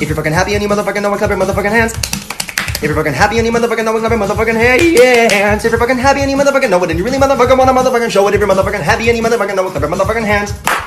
If you're fucking happy any you motherfucking know it, clap your motherfucking hands. If you're fucking happy any you motherfucking know it, clap your motherfucking hands. If you're fucking happy any you motherfucking know it, and you really motherfucking wanna motherfucking show it, if you're motherfucking happy any you motherfucking know it, clap your motherfucking hands.